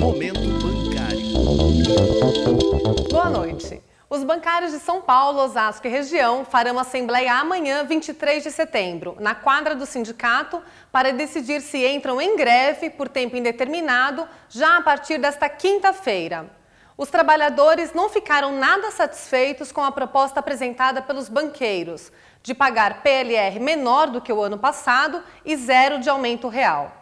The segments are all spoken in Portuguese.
Momento bancário. Boa noite. Os bancários de São Paulo, Osasco e região farão assembleia amanhã, 23 de setembro, na quadra do sindicato, para decidir se entram em greve por tempo indeterminado já a partir desta quinta-feira. Os trabalhadores não ficaram nada satisfeitos com a proposta apresentada pelos banqueiros, de pagar PLR menor do que o ano passado e zero de aumento real.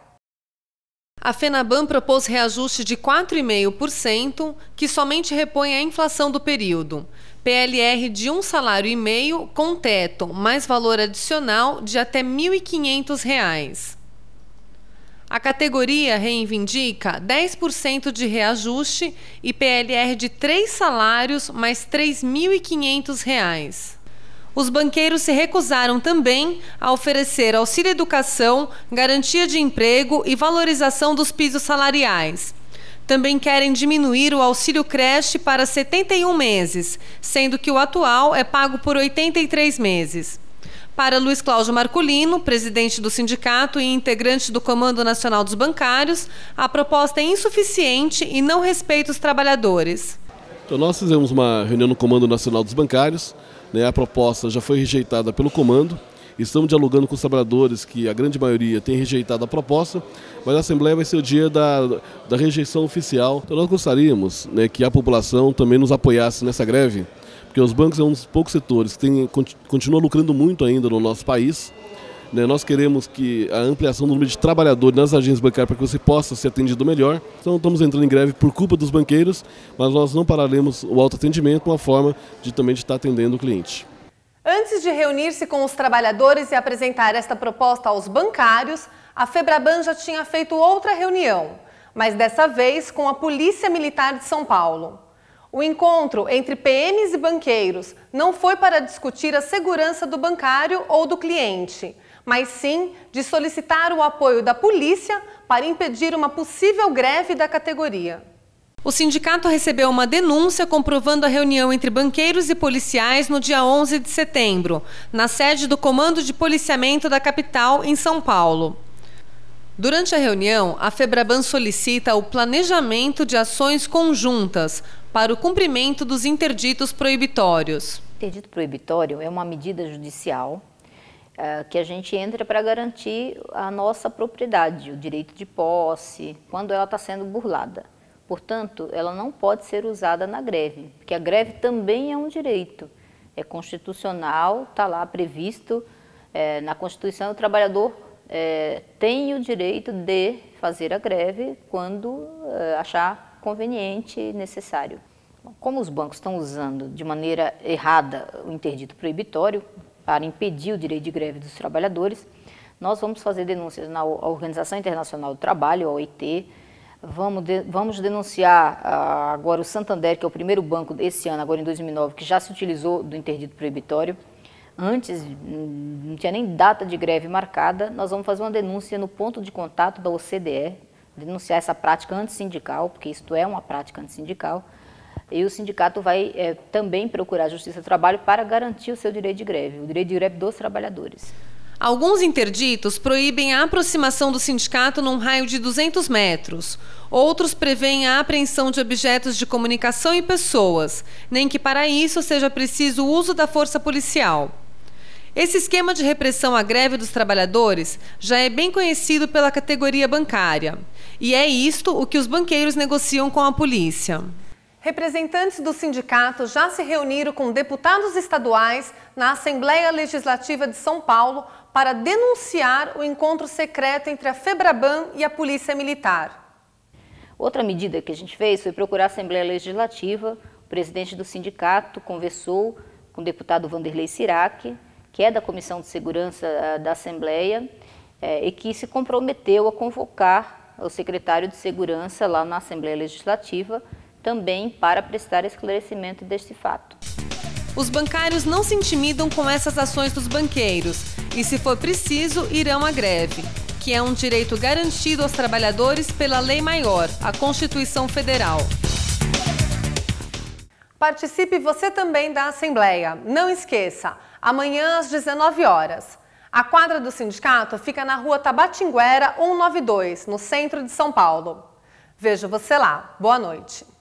A FENABAN propôs reajuste de 4,5%, que somente repõe a inflação do período. PLR de um salário e meio com teto, mais valor adicional de até R$ 1.500. A categoria reivindica 10% de reajuste e PLR de três salários mais R$ 3.500. Os banqueiros se recusaram também a oferecer auxílio educação, garantia de emprego e valorização dos pisos salariais. Também querem diminuir o auxílio creche para 71 meses, sendo que o atual é pago por 83 meses. Para Luiz Cláudio Marculino, presidente do sindicato e integrante do Comando Nacional dos Bancários, a proposta é insuficiente e não respeita os trabalhadores. Então nós fizemos uma reunião no Comando Nacional dos Bancários, né, a proposta já foi rejeitada pelo Comando, estamos dialogando com os trabalhadores que a grande maioria tem rejeitado a proposta, mas a Assembleia vai ser o dia da, da rejeição oficial. Então nós gostaríamos né, que a população também nos apoiasse nessa greve, porque os bancos é um dos poucos setores que tem, continua lucrando muito ainda no nosso país, né? Nós queremos que a ampliação do número de trabalhadores nas agências bancárias para que você possa ser atendido melhor. Então estamos entrando em greve por culpa dos banqueiros, mas nós não pararemos o autoatendimento, uma forma de também de estar atendendo o cliente. Antes de reunir-se com os trabalhadores e apresentar esta proposta aos bancários, a Febraban já tinha feito outra reunião, mas dessa vez com a Polícia Militar de São Paulo. O encontro entre PMs e banqueiros não foi para discutir a segurança do bancário ou do cliente, mas sim de solicitar o apoio da polícia para impedir uma possível greve da categoria. O sindicato recebeu uma denúncia comprovando a reunião entre banqueiros e policiais no dia 11 de setembro, na sede do Comando de Policiamento da capital, em São Paulo. Durante a reunião, a Febraban solicita o planejamento de ações conjuntas para o cumprimento dos interditos proibitórios. Interdito proibitório é uma medida judicial é, que a gente entra para garantir a nossa propriedade, o direito de posse, quando ela está sendo burlada. Portanto, ela não pode ser usada na greve, porque a greve também é um direito. É constitucional, está lá previsto é, na Constituição, o trabalhador é, tem o direito de fazer a greve quando é, achar conveniente e necessário. Como os bancos estão usando de maneira errada o interdito proibitório, para impedir o direito de greve dos trabalhadores, nós vamos fazer denúncias na Organização Internacional do Trabalho, a OIT, vamos, de, vamos denunciar ah, agora o Santander, que é o primeiro banco desse ano, agora em 2009, que já se utilizou do interdito proibitório. Antes, hum, não tinha nem data de greve marcada, nós vamos fazer uma denúncia no ponto de contato da OCDE, denunciar essa prática antissindical, porque isto é uma prática antissindical, sindical e o sindicato vai é, também procurar a Justiça do Trabalho para garantir o seu direito de greve, o direito de greve dos trabalhadores. Alguns interditos proíbem a aproximação do sindicato num raio de 200 metros. Outros prevêem a apreensão de objetos de comunicação e pessoas, nem que para isso seja preciso o uso da força policial. Esse esquema de repressão à greve dos trabalhadores já é bem conhecido pela categoria bancária. E é isto o que os banqueiros negociam com a polícia. Representantes do sindicato já se reuniram com deputados estaduais na Assembleia Legislativa de São Paulo para denunciar o encontro secreto entre a Febraban e a Polícia Militar. Outra medida que a gente fez foi procurar a Assembleia Legislativa. O presidente do sindicato conversou com o deputado Vanderlei Sirac, que é da Comissão de Segurança eh, da Assembleia, eh, e que se comprometeu a convocar o secretário de Segurança lá na Assembleia Legislativa também para prestar esclarecimento deste fato. Os bancários não se intimidam com essas ações dos banqueiros e, se for preciso, irão à greve, que é um direito garantido aos trabalhadores pela lei maior, a Constituição Federal. Participe você também da Assembleia. Não esqueça, amanhã às 19 horas. A quadra do sindicato fica na rua Tabatinguera 192, no centro de São Paulo. Vejo você lá. Boa noite.